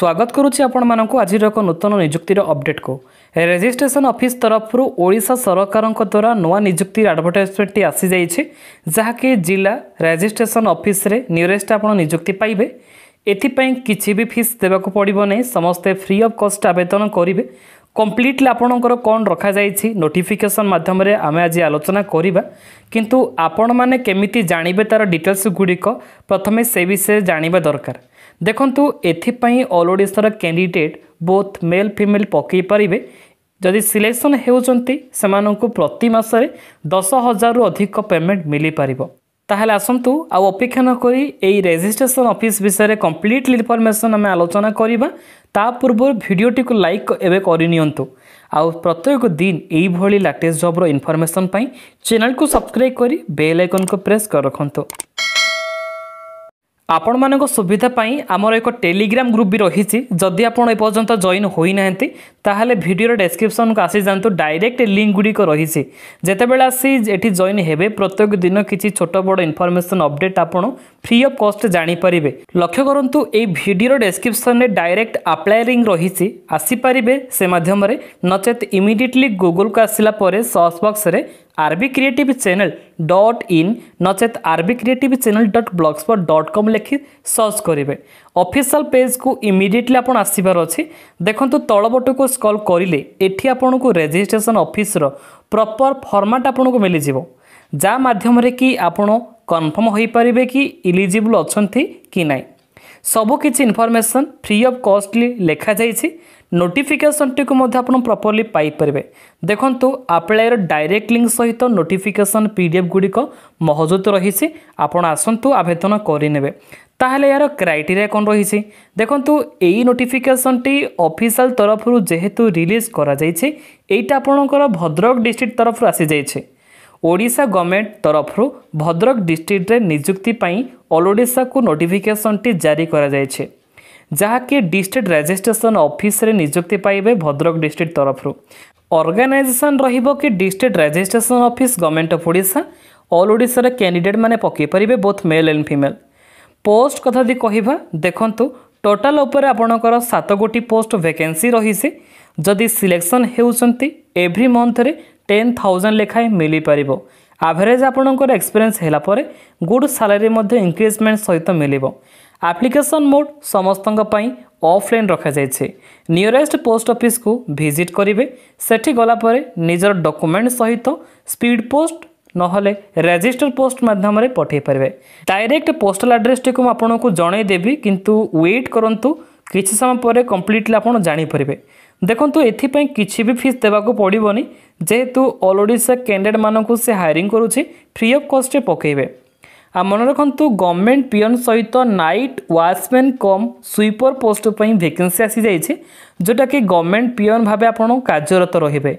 ସ୍ୱାଗତ କରୁଛି ଆପଣମାନଙ୍କୁ ଆଜିର ଏକ ନୂତନ ନିଯୁକ୍ତିର ଅପଡେଟ୍କୁ ରେଜିଷ୍ଟ୍ରେସନ ଅଫିସ୍ ତରଫରୁ ଓଡ଼ିଶା ସରକାରଙ୍କ ଦ୍ୱାରା ନୂଆ ନିଯୁକ୍ତିର ଆଡ଼ଭର୍ଟାଇଜମେଣ୍ଟଟି ଆସିଯାଇଛି ଯାହାକି ଜିଲ୍ଲା ରେଜିଷ୍ଟ୍ରେସନ ଅଫିସରେ ନିୟରେଷ୍ଟ ଆପଣ ନିଯୁକ୍ତି ପାଇବେ ଏଥିପାଇଁ କିଛି ବି ଫିସ୍ ଦେବାକୁ ପଡ଼ିବ ନାହିଁ ସମସ୍ତେ ଫ୍ରି ଅଫ୍ କଷ୍ଟ ଆବେଦନ କରିବେ କମ୍ପ୍ଲିଟଲି ଆପଣଙ୍କର କ'ଣ ରଖାଯାଇଛି ନୋଟିଫିକେସନ୍ ମାଧ୍ୟମରେ ଆମେ ଆଜି ଆଲୋଚନା କରିବା କିନ୍ତୁ ଆପଣମାନେ କେମିତି ଜାଣିବେ ତା'ର ଡିଟେଲ୍ସ ଗୁଡ଼ିକ ପ୍ରଥମେ ସେ ବିଷୟରେ ଜାଣିବା ଦରକାର ଦେଖନ୍ତୁ ଏଥିପାଇଁ ଅଲ୍ ଓଡ଼ିଶାର କ୍ୟାଣ୍ଡିଡେଟ୍ ବୋଥ୍ ମେଲ୍ ଫିମେଲ୍ ପକାଇ ପାରିବେ ଯଦି ସିଲେକ୍ସନ୍ ହେଉଛନ୍ତି ସେମାନଙ୍କୁ ପ୍ରତି ମାସରେ ଦଶ ହଜାରରୁ ଅଧିକ ପେମେଣ୍ଟ ମିଳିପାରିବ ତାହେଲେ ଆସନ୍ତୁ ଆଉ ଅପେକ୍ଷା ନକରି ଏଇ ରେଜିଷ୍ଟ୍ରେସନ୍ ଅଫିସ୍ ବିଷୟରେ କମ୍ପ୍ଲିଟଲି ଇନଫର୍ମେସନ୍ ଆମେ ଆଲୋଚନା କରିବା ତା ପୂର୍ବରୁ ଭିଡ଼ିଓଟିକୁ ଲାଇକ୍ ଏବେ କରିନିଅନ୍ତୁ ଆଉ ପ୍ରତ୍ୟେକ ଦିନ ଏଇଭଳି ଲାଟେଷ୍ଟ ଜବ୍ର ଇନଫର୍ମେସନ୍ ପାଇଁ ଚ୍ୟାନେଲ୍କୁ ସବସ୍କ୍ରାଇବ୍ କରି ବେଲ୍ ଆଇକନ୍କୁ ପ୍ରେସ୍ କରି ରଖନ୍ତୁ ଆପଣମାନଙ୍କ ସୁବିଧା ପାଇଁ ଆମର ଏକ ଟେଲିଗ୍ରାମ ଗ୍ରୁପ୍ ବି ରହିଛି ଯଦି ଆପଣ ଏପର୍ଯ୍ୟନ୍ତ ଜଏନ୍ ହୋଇନାହାନ୍ତି ତାହେଲେ ଭିଡ଼ିଓର ଡେସ୍କ୍ରିପସନ୍କୁ ଆସିଯାଆନ୍ତୁ ଡାଇରେକ୍ଟ ଲିଙ୍କ ଗୁଡ଼ିକ ରହିଛି ଯେତେବେଳେ ଆସି ଏଠି ଜଏନ୍ ହେବେ ପ୍ରତ୍ୟେକ ଦିନ କିଛି ଛୋଟ ବଡ଼ ଇନଫର୍ମେସନ୍ ଅପଡେଟ୍ ଆପଣ ଫ୍ରି ଅଫ୍ କଷ୍ଟ ଜାଣିପାରିବେ ଲକ୍ଷ୍ୟ କରନ୍ତୁ ଏହି ଭିଡ଼ିଓର ଡେସ୍କ୍ରିପସନ୍ରେ ଡାଇରେକ୍ଟ ଆପ୍ଲାଏ ଲିଙ୍କ ରହିଛି ଆସିପାରିବେ ସେ ମାଧ୍ୟମରେ ନଚେତ୍ ଇମିଡ଼ିଏଟଲି ଗୁଗୁଲକୁ ଆସିଲା ପରେ ସର୍ଚ୍ଚ ବକ୍ସରେ RB creative channel dot in नचेत RB creative channel dot blogspot dot com लिखि सर्च करेंगे अफिशियल पेज को इमिडिएटली आपण आसपार अच्छे देखो तलबट को स्कल करें ये आपण को रेजिट्रेसन अफिस्र प्रपर फर्माट आपन को मिलज जहाँ मध्यम कि आपड़ कनफर्म हो पारे कि इलिजिबल अच्छा कि ना सबकिଛି ଇନଫର୍ମେସନ୍ ଫ୍ରି ଅଫ୍ କଷ୍ଟଲି ଲେଖାଯାଇଛି ନୋଟିଫିକେସନ୍ଟିକୁ ମଧ୍ୟ ଆପଣ ପ୍ରପର୍ଲି ପାଇପାରିବେ ଦେଖନ୍ତୁ ଆପ୍ଲାଏର ଡାଇରେକ୍ଟ ଲିଙ୍କ ସହିତ ନୋଟିଫିକେସନ୍ ପି ଡି ଏଫ୍ ଗୁଡ଼ିକ ମହଜୁଦ ରହିଛି ଆପଣ ଆସନ୍ତୁ ଆବେଦନ କରିନେବେ ତାହେଲେ ଏହାର କ୍ରାଇଟେରିଆ କ'ଣ ରହିଛି ଦେଖନ୍ତୁ ଏଇ ନୋଟିଫିକେସନ୍ଟି ଅଫିସିଆଲ ତରଫରୁ ଯେହେତୁ ରିଲିଜ୍ କରାଯାଇଛି ଏଇଟା ଆପଣଙ୍କର ଭଦ୍ରକ ଡିଷ୍ଟ୍ରିକ୍ଟ ତରଫରୁ ଆସିଯାଇଛି ଓଡ଼ିଶା ଗଭର୍ଣ୍ଣମେଣ୍ଟ ତରଫରୁ ଭଦ୍ରକ ଡିଷ୍ଟ୍ରିକ୍ଟରେ ନିଯୁକ୍ତି ପାଇଁ ଅଲ୍ ଓଡ଼ିଶାକୁ ନୋଟିଫିକେସନ୍ଟି ଜାରି କରାଯାଇଛି ଯାହାକି ଡିଷ୍ଟ୍ରିକ୍ଟ ରେଜିଷ୍ଟ୍ରେସନ ଅଫିସରେ ନିଯୁକ୍ତି ପାଇବେ ଭଦ୍ରକ ଡିଷ୍ଟ୍ରିକ୍ଟ ତରଫରୁ ଅର୍ଗାନାଇଜେସନ୍ ରହିବ କି district registration office government of Odisha all ଓଡ଼ିଶାରେ କ୍ୟାଣ୍ଡିଡେଟ୍ ମାନେ ପକାଇ ପାରିବେ both male and female post କଥା ଯଦି କହିବା ଦେଖନ୍ତୁ ଟୋଟାଲ ଉପରେ ଆପଣଙ୍କର ସାତ ଗୋଟି ପୋଷ୍ଟ ଭେକେନ୍ସି ରହିଛି ଯଦି ସିଲେକ୍ସନ୍ ହେଉଛନ୍ତି ଏଭ୍ରି ମନ୍ଥରେ ଟେନ୍ ଥାଉଜେଣ୍ଡ ଲେଖାଏଁ ମିଳିପାରିବ ଆଭରେଜ୍ ଆପଣଙ୍କର ଏକ୍ସପିରିଏନ୍ସ ହେଲା ପରେ ଗୁଡ୍ ସାଲାରୀ ମଧ୍ୟ ଇନକ୍ରିଜମେଣ୍ଟ ସହିତ ମିଳିବ ଆପ୍ଲିକେସନ୍ ମୋଡ୍ ସମସ୍ତଙ୍କ ପାଇଁ ଅଫ୍ଲାଇନ୍ ରଖାଯାଇଛି ନିୟରେଷ୍ଟ ପୋଷ୍ଟ ଅଫିସକୁ ଭିଜିଟ୍ କରିବେ ସେଠି ଗଲାପରେ ନିଜର ଡକୁମେଣ୍ଟ ସହିତ ସ୍ପିଡ୍ ପୋଷ୍ଟ ନହେଲେ ରେଜିଷ୍ଟର ପୋଷ୍ଟ ମାଧ୍ୟମରେ ପଠାଇ ପାରିବେ ଡାଇରେକ୍ଟ ପୋଷ୍ଟାଲ ଆଡ୍ରେସଟିକୁ ମୁଁ ଆପଣଙ୍କୁ ଜଣାଇଦେବି କିନ୍ତୁ ୱେଟ୍ କରନ୍ତୁ କିଛି ସମୟ ପରେ କମ୍ପ୍ଲିଟଲି ଆପଣ ଜାଣିପାରିବେ ଦେଖନ୍ତୁ ଏଥିପାଇଁ କିଛି ବି ଫିସ୍ ଦେବାକୁ ପଡ଼ିବନି ଯେହେତୁ ଅଲ୍ ଓଡ଼ିଶା କ୍ୟାଣ୍ଡିଡେଟ୍ ମାନଙ୍କୁ ସେ ହାୟରିଂ କରୁଛି ଫ୍ରି ଅଫ୍ କଷ୍ଟରେ ପକାଇବେ মনে ରଖନ୍ତୁ ଗଭର୍ଣ୍ଣମେଣ୍ଟ ପିଅନ୍ ସହିତ night watchman cum sweeper post ପାଇଁ ଭେକେନ୍ସି ଆସିଯାଇଛି ଯେଉଁଟାକି ଗଭର୍ଣ୍ଣମେଣ୍ଟ ପିଅନ୍ ଭାବେ ଆପଣ କାର୍ଯ୍ୟରତ ରହିବେ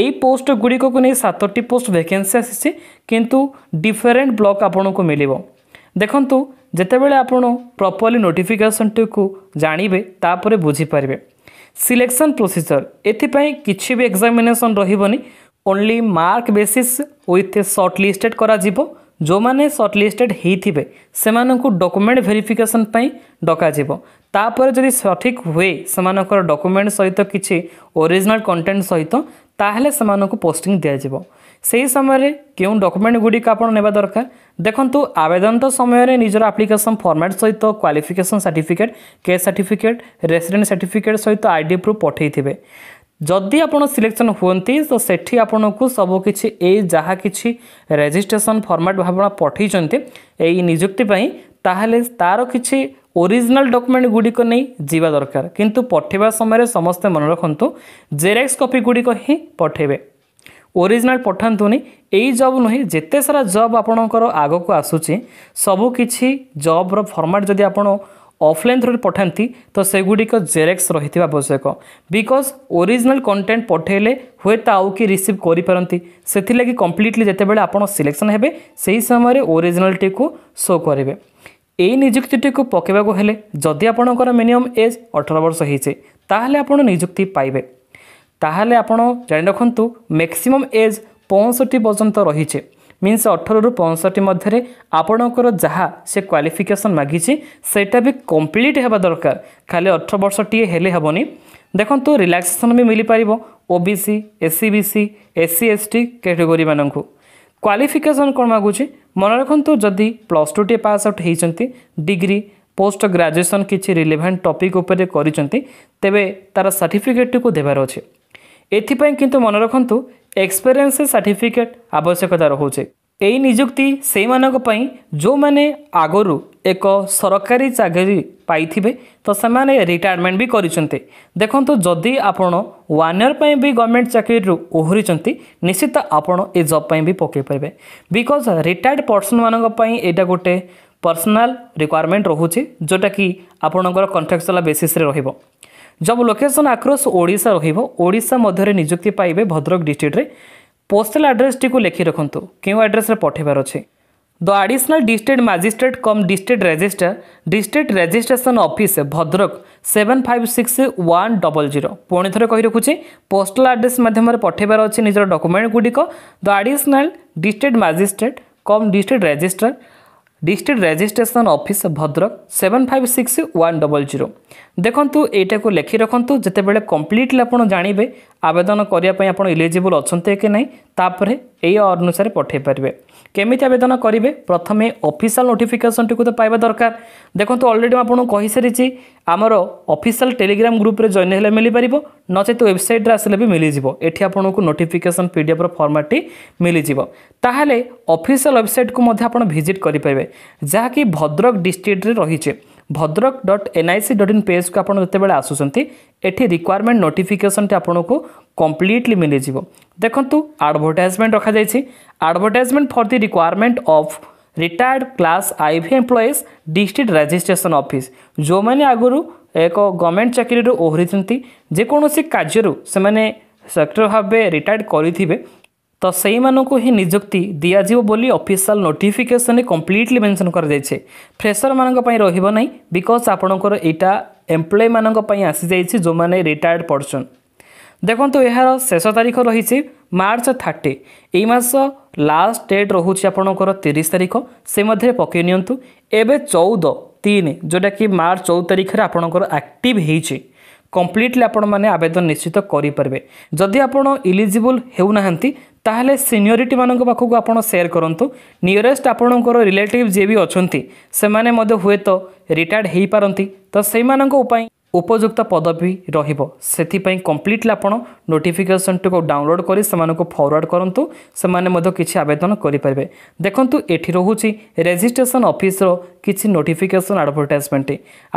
এই পোস্ট গুড়িকু নিয়ে সাতটি পোস্ট ভ্যাকেন্সি আসিছে কিন্তু ডিফরেন্ট ব্লক আপনার মিলব দেখুন যেতবে আপনার প্রপরলি নোটিফিকেসনটি জাঁবে তাপরে বুঝিপারে সিলেকশন প্রোসিজর এথিপাই কিছু বি এক্সামিনেসন রহবনি only mark basis with shortlisted করা ଯେଉଁମାନେ ସର୍ଟଲିଷ୍ଟେଡ୍ ହେଇଥିବେ ସେମାନଙ୍କୁ ଡକୁମେଣ୍ଟ ଭେରିଫିକେସନ୍ ପାଇଁ ଡକାଯିବ ତାପରେ ଯଦି ସଠିକ୍ ହୁଏ ସେମାନଙ୍କର ଡକୁମେଣ୍ଟ ସହିତ କିଛି ଓରିଜିନାଲ୍ କଣ୍ଟେଣ୍ଟ ସହିତ ତାହେଲେ ସେମାନଙ୍କୁ ପୋଷ୍ଟିଂ ଦିଆଯିବ ସେହି ସମୟରେ କେଉଁ ଡକୁମେଣ୍ଟ ଗୁଡ଼ିକ ଆପଣ ନେବା ଦରକାର ଦେଖନ୍ତୁ ଆବେଦନ ତ ସମୟରେ ନିଜର ଆପ୍ଲିକେସନ୍ ଫର୍ମାଟ୍ ସହିତ qualification certificate caste certificate resident certificate ସହିତ ଆଇ ଡି ପ୍ରୁଫ୍ ପଠାଇଥିବେ ଯଦି ଆପଣ ସିଲେକ୍ସନ୍ ହୁଅନ୍ତି ତ ସେଠି ଆପଣଙ୍କୁ ସବୁକିଛି ଏଇ ଯାହା କିଛି ରେଜିଷ୍ଟ୍ରେସନ୍ ଫର୍ମାଟ୍ ଭାବେ ପଠାଇଛନ୍ତି ଏଇ ନିଯୁକ୍ତି ପାଇଁ ତାହେଲେ ତା'ର କିଛି ଓରିଜିନାଲ୍ ଡକ୍ୟୁମେଣ୍ଟ ଗୁଡ଼ିକ ନେଇ ଯିବା ଦରକାର କିନ୍ତୁ ପଠାଇବା ସମୟରେ ସମସ୍ତେ ମନେ ରଖନ୍ତୁ ଜେରେକ୍ସ କପି ଗୁଡ଼ିକ ହିଁ ପଠାଇବେ ଓରିଜିନାଲ୍ ପଠାନ୍ତୁନି ଏଇ ଜବ୍ ନୁହେଁ ଯେତେ ସାରା ଜବ୍ ଆପଣଙ୍କର ଆଗକୁ ଆସୁଛି ସବୁ କିଛି ଜବ୍ର ଫର୍ମାଟ୍ ଯଦି ଆପଣ ଅଫ୍ଲାଇନ୍ ଥ୍ରୁରେ ପଠାନ୍ତି ତ ସେଗୁଡ଼ିକ ଜେରେକ୍ସ ରହିଥିବା ଆବଶ୍ୟକ ବିକଜ୍ ଓରିଜିନାଲ୍ କଣ୍ଟେଣ୍ଟ ପଠାଇଲେ ହୁଏତ ଆଉ କିଏ ରିସିଭ୍ କରିପାରନ୍ତି ସେଥିଲାଗି କମ୍ପ୍ଲିଟଲି ଯେତେବେଳେ ଆପଣ ସିଲେକ୍ସନ୍ ହେବେ ସେହି ସମୟରେ ଓରିଜିନାଲ୍ଟିକୁ ଶୋ କରିବେ এই নিযুক্তিটিকে পকাইবাকু হলে যদি আপনার মিনিমম এজ অঠর বর্ষ হয়েছে তাহলে আপনার নিযুক্তি পাইবে তাহলে আপনার জাঁ রাখতু ম্যাক্সিমম এজ পঁয়ষঠি পর্যন্ত রয়েছে ମିନ୍ସ ଅଠରରୁ ପଞ୍ଚଷଠି ମଧ୍ୟରେ ଆପଣଙ୍କର ଯାହା ସେ କ୍ୱାଲିଫିକେସନ୍ ମାଗିଛି ସେଇଟା ବି କମ୍ପ୍ଲିଟ୍ ହେବା ଦରକାର ଖାଲି ଅଠର ବର୍ଷଟିଏ ହେଲେ ହେବନି ଦେଖନ୍ତୁ ରିଲାକ୍ସେସନ୍ ବି ମିଳିପାରିବ O B C S C B C S C S T କ୍ୟାଟେଗୋରୀମାନଙ୍କୁ କ୍ୱାଲିଫିକେସନ୍ କ'ଣ ମାଗୁଛି ମନେ ରଖନ୍ତୁ ଯଦି ପ୍ଲସ୍ ଟୁଟିଏ ପାସ୍ ଆଉଟ୍ ହୋଇଛନ୍ତି ଡିଗ୍ରୀ ପୋଷ୍ଟ ଗ୍ରାଜୁଏସନ୍ କିଛି ରିଲେଭାଣ୍ଟ ଟପିକ୍ ଉପରେ କରିଛନ୍ତି ତେବେ ତା'ର ସାର୍ଟିଫିକେଟ୍ଟିକୁ ଦେବାର ଅଛି ଏଥିପାଇଁ କିନ୍ତୁ ମନେ ରଖନ୍ତୁ ଏକ୍ସପେରିଏନ୍ସ ସାର୍ଟିଫିକେଟ୍ ଆବଶ୍ୟକତା ରହୁଛି ଏହି ନିଯୁକ୍ତି ସେଇମାନଙ୍କ ପାଇଁ ଯେଉଁମାନେ ଆଗରୁ ଏକ ସରକାରୀ ଚାକିରି ପାଇଥିବେ ତ ସେମାନେ ରିଟାୟାରମେଣ୍ଟ ବି କରିଛନ୍ତି ଦେଖନ୍ତୁ ଯଦି ଆପଣ ୱାନ୍ ଇୟର୍ ପାଇଁ ବି ଗଭର୍ଣ୍ଣମେଣ୍ଟ ଚାକିରିରୁ ଓହରିଛନ୍ତି ନିଶ୍ଚିତ ଆପଣ ଏ ଜବ୍ ପାଇଁ ବି ପକାଇ ପାରିବେ ବିକଜ୍ ରିଟାୟାର୍ଡ଼ ପର୍ସନ୍ମାନଙ୍କ ପାଇଁ ଏଇଟା ଗୋଟେ ପର୍ସନାଲ୍ ରିକ୍ୱାରମେଣ୍ଟ ରହୁଛି ଯେଉଁଟାକି ଆପଣଙ୍କର କଣ୍ଟ୍ରାକ୍ଚୁଆଲ୍ ବେସିସ୍ରେ ରହିବ জব লোকেসন আক্রস ওড়শা রহব ওড়শা মধ্যে নিযুক্তি পাইবে ভদ্রক ডিস্ট্রিক্টরে পোস্টাল আড্রেসটি লেখি রাখতু কেউ আড্রেসে পঠাইবার অছে the additional district magistrate cum district registrar district registration office Bhadrak seven five six one double zero পুঁ থরে কই রাখুছি পোস্টাল আড্রেস মাধ্যমে পঠাইবার অছে নিজের ডকুমেন্ট গুড়িক the additional district magistrate cum district registrar district registration office Bhadrak seven five six one double zero দেখুন এইটা লেখি রাখুন যেতবে কমপ্লিটলি আপনার জাঁবে আবেদন করা আপনার ইলিজিবল অনেক কি না তাপরে এই অনুসারে পঠাই পারে কেমিতি আবেদন করবে প্রথমে অফিসিয়াল নোটিফিকেসনটি তো পাইবা দরকার দেখুন অলরেডি আপনার কইসারিছি আমার অফিসিয়াল টেলিগ্রাম গ্রুপে জয়েন হলে মিলিপার নচেত ওয়েবসাইট্রে আসলে বি মিলিযোগ এটি আপনার নোটিফিকেসন পিডিএফর ফর্মাটটি মিলিযোগ তাহলে অফিসিয়াল ওয়েবসাইটকু আপনার ভিজিট করে পারে যা কি ভদ্রক ডিস্ট্রিক্টরে রয়েছে Bhadrak dot NIC dot in ପେଜ୍କୁ ଆପଣ ଯେତେବେଳେ ଆସୁଛନ୍ତି ଏଠି ରିକ୍ୱାରମେଣ୍ଟ ନୋଟିଫିକେସନ୍ଟି ଆପଣଙ୍କୁ କମ୍ପ୍ଲିଟଲି ମିଳିଯିବ ଦେଖନ୍ତୁ ଆଡ଼ଭର୍ଟାଇଜମେଣ୍ଟ ରଖାଯାଇଛି advertisement for the requirement of retired class I V employees district registration office ଯେଉଁମାନେ ଆଗରୁ ଏକ ଗଭର୍ଣ୍ଣମେଣ୍ଟ ଚାକିରିରୁ ଓହରିଛନ୍ତି ଯେକୌଣସି କାର୍ଯ୍ୟରୁ ସେମାନେ ସେକ୍ଟର ଭାବେ ରିଟାୟାର୍ଡ଼ କରିଥିବେ ତ ସେଇମାନଙ୍କୁ ହିଁ ନିଯୁକ୍ତି ଦିଆଯିବ ବୋଲି ଅଫିସିଆଲ ନୋଟିଫିକେସନରେ କମ୍ପ୍ଲିଟଲି ମେନ୍ସନ୍ କରାଯାଇଛି ଫ୍ରେସରମାନଙ୍କ ପାଇଁ ରହିବ ନାହିଁ ବିକଜ୍ ଆପଣଙ୍କର ଏଇଟା ଏମ୍ପ୍ଲୟମାନଙ୍କ ପାଇଁ ଆସିଯାଇଛି ଯେଉଁମାନେ ରିଟାୟାର୍ଡ଼ ପର୍ସନ୍ ଦେଖନ୍ତୁ ଏହାର ଶେଷ ତାରିଖ ରହିଛି ମାର୍ଚ୍ଚ ଥାର୍ଟି ଏଇ ମାସ ଲାଷ୍ଟ ଡେଟ୍ ରହୁଛି ଆପଣଙ୍କର ତିରିଶ ତାରିଖ ସେ ମଧ୍ୟରେ ପକାଇ ନିଅନ୍ତୁ ଏବେ ଚଉଦ ତିନି ଯେଉଁଟାକି ମାର୍ଚ୍ଚ ଚଉଦ ତାରିଖରେ ଆପଣଙ୍କର ଆକ୍ଟିଭ୍ ହେଇଛି କମ୍ପ୍ଲିଟଲି ଆପଣମାନେ ଆବେଦନ ନିଶ୍ଚିତ କରିପାରିବେ ଯଦି ଆପଣ ଇଲିଜିବୁଲ୍ ହେଉନାହାନ୍ତି ତାହେଲେ ସିନିୟରିଟିମାନଙ୍କ ପାଖକୁ ଆପଣ ସେୟାର କରନ୍ତୁ ନିୟରେଷ୍ଟ ଆପଣଙ୍କର ରିଲେଟିଭ୍ ଯିଏ ବି ଅଛନ୍ତି ସେମାନେ ମଧ୍ୟ ହୁଏତ ରିଟାୟାର୍ଡ଼ ହୋଇପାରନ୍ତି ତ ସେଇମାନଙ୍କ ପାଇଁ ଉପଯୁକ୍ତ ପଦବୀ ରହିବ ସେଥିପାଇଁ କମ୍ପ୍ଲିଟଲି ଆପଣ ନୋଟିଫିକେସନ୍ଟିକୁ ଡାଉନଲୋଡ଼୍ କରି ସେମାନଙ୍କୁ ଫରୱାର୍ଡ଼ କରନ୍ତୁ ସେମାନେ ମଧ୍ୟ କିଛି ଆବେଦନ କରିପାରିବେ ଦେଖନ୍ତୁ ଏଠି ରହୁଛି ରେଜିଷ୍ଟ୍ରେସନ୍ ଅଫିସର କିଛି notification advertisement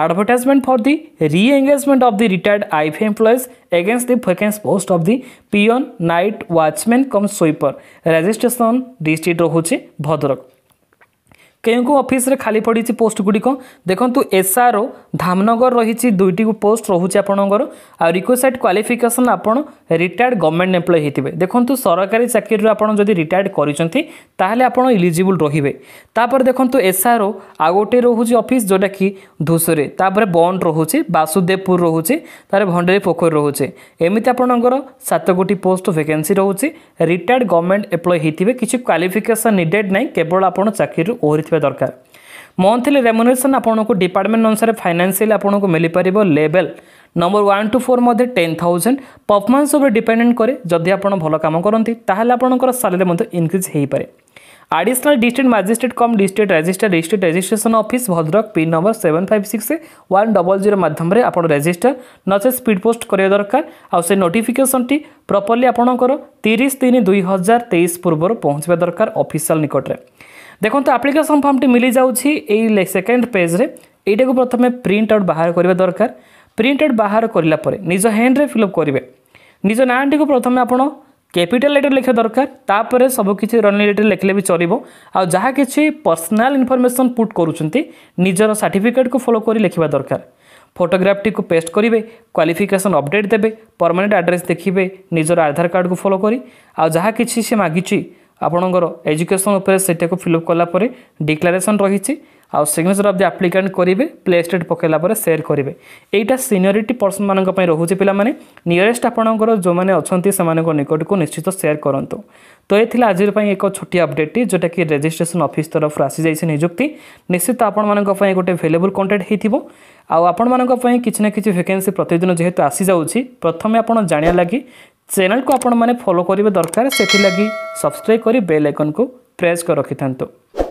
advertisement for the reengagement of the retired I V employees against the vacancy post of the peon night watchman cum sweeper registration district ରହୁଛି ଭଦ୍ରକ কেউ কেউ অফিসে খালি পড়ছে পোস্টগুড়িক দেখুন এসআরও ধামনগর রয়েছে দুইটি পোস্ট রয়েছে আপনার আিকোসাইড ক্বালিফিকেসন আপনার রিটায়ার্ড গভর্নমেন্ট এমপ্লয়ি হয়ে দেখুন সরকারি চাকরি আপনার যদি রিটায়ার্ড করছেন তাহলে আপনার ইলিজিবল রহবে তাপরে দেখুন এসআরও আউ গোটে রয়েছে অফিস যেটা কি ধূসরে তাপরে বন্ড রয়েছে বাসুদেবপুর রয়েছে তার ভণ্ডারী পোখর রয়েছে এমিতি আপনার সাত কোটি পোস্ট ভ্যাকেন্সি রয়েছে রিটায়ার্ড গভর্নমেন্ট এমপ্লয়ি হয়ে কিছু ক্বালিফিকেসন নিডেড নাই কেবল আপনার চাকরি ওহরি ରଖିବା ଦରକାର ମନ୍ଥଲି ରେମୁନେସନ୍ ଆପଣଙ୍କୁ ଡିପାର୍ଟମେଣ୍ଟ ଅନୁସାରେ ଫାଇନାନ୍ସିଆଲି ଆପଣଙ୍କୁ ମିଳିପାରିବ level number one two four ମଧ୍ୟ ଟେନ୍ ଥାଉଜେଣ୍ଡ ପରଫର୍ମାନ୍ସ ଉପରେ ଡିପେଣ୍ଡେଣ୍ଟ କରେ ଯଦି ଆପଣ ଭଲ କାମ କରନ୍ତି ତାହେଲେ ଆପଣଙ୍କର ସାଲାରୀ ମଧ୍ୟ ଇନକ୍ରିଜ୍ ହୋଇପାରେ additional district magistrate cum district registrar district registration office Bhadrak pin number seven five six one double zero ମାଧ୍ୟମରେ ଆପଣ ରେଜିଷ୍ଟର୍ ନଚେତ୍ ସ୍ପିଡ୍ ପୋଷ୍ଟ କରିବା ଦରକାର ଆଉ ସେ ନୋଟିଫିକେସନ୍ଟି ପ୍ରପର୍ଲି ଆପଣଙ୍କର ତିରିଶ ତିନି ଦୁଇ ହଜାର ତେଇଶ ପୂର୍ବରୁ ପହଞ୍ଚିବା ଦରକାର ଅଫିସିଆଲ୍ ନିକଟରେ ଦେଖନ୍ତୁ ଆପ୍ଲିକେସନ୍ ଫର୍ମଟି ମିଳିଯାଉଛି ଏଇ ସେକେଣ୍ଡ ପେଜ୍ରେ ଏଇଟାକୁ ପ୍ରଥମେ ପ୍ରିଣ୍ଟ ଆଉଟ୍ ବାହାର କରିବା ଦରକାର ପ୍ରିଣ୍ଟ ଆଉଟ୍ ବାହାର କରିଲା ପରେ ନିଜ ହ୍ୟାଣ୍ଡରେ ଫିଲ୍ଅପ୍ କରିବେ ନିଜ ନାଁଟିକୁ ପ୍ରଥମେ ଆପଣ କ୍ୟାପିଟାଲ ଲେଟର୍ ଲେଖିବା ଦରକାର ତାପରେ ସବୁକିଛି ରନିଂ ଲେଟର୍ ଲେଖିଲେ ବି ଚଳିବ ଆଉ ଯାହା କିଛି ପର୍ସନାଲ ଇନଫର୍ମେସନ୍ ପୁଟ୍ କରୁଛନ୍ତି ନିଜର ସାର୍ଟିଫିକେଟ୍କୁ ଫଲୋ କରି ଲେଖିବା ଦରକାର ଫଟୋଗ୍ରାଫଟିକୁ ପେଷ୍ଟ କରିବେ କ୍ୱାଲିଫିକେସନ୍ ଅପଡ଼େଟ୍ ଦେବେ ପରମାନେଣ୍ଟ ଆଡ୍ରେସ୍ ଦେଖିବେ ନିଜର ଆଧାର କାର୍ଡ଼କୁ ଫଲୋ କରି ଆଉ ଯାହା କିଛି ସେ ମାଗିଛି ଆପଣଙ୍କର ଏଜୁକେସନ୍ ଉପରେ ସେଇଟାକୁ ଫିଲ୍ଅପ୍ କଲାପରେ ଡିକ୍ଲାରେସନ୍ ରହିଛି ଆଉ ସିଗ୍ନେଚର୍ ଅଫ୍ ଦି ଆପ୍ଲିକାଣ୍ଟ କରିବେ ପ୍ଲେଷ୍ଟେଟ୍ ପକାଇଲା ପରେ ସେୟାର କରିବେ ଏଇଟା ସିନିୟରିଟି ପର୍ସନ୍ମାନଙ୍କ ପାଇଁ ରହୁଛି ପିଲାମାନେ ନିୟରେଷ୍ଟ ଆପଣଙ୍କର ଯେଉଁମାନେ ଅଛନ୍ତି ସେମାନଙ୍କ ନିକଟକୁ ନିଶ୍ଚିତ ସେୟାର କରନ୍ତୁ ତ ଏ ଥିଲା ଆଜିର ପାଇଁ ଏକ ଛୋଟିଆ ଅପଡ଼େଟ୍ଟି ଯେଉଁଟାକି ରେଜିଷ୍ଟ୍ରେସନ୍ ଅଫିସ୍ ତରଫରୁ ଆସିଯାଇଛି ନିଯୁକ୍ତି ନିଶ୍ଚିତ ଆପଣମାନଙ୍କ ପାଇଁ ଗୋଟେ ଭେଲେବୁଲ୍ କଣ୍ଟେଣ୍ଟ ହୋଇଥିବ ଆଉ ଆପଣମାନଙ୍କ ପାଇଁ କିଛି ନା କିଛି ଭେକେନ୍ସି ପ୍ରତିଦିନ ଯେହେତୁ ଆସିଯାଉଛି ପ୍ରଥମେ ଆପଣ ଜାଣିବା ଲାଗି ଚ୍ୟାନେଲକୁ ଆପଣମାନେ ଫଲୋ କରିବା ଦରକାର ସେଥିଲାଗି ସବସ୍କ୍ରାଇବ୍ କରି ବେଲ୍ ଆଇକନ୍କୁ ପ୍ରେସ୍ କରି ରଖିଥାନ୍ତୁ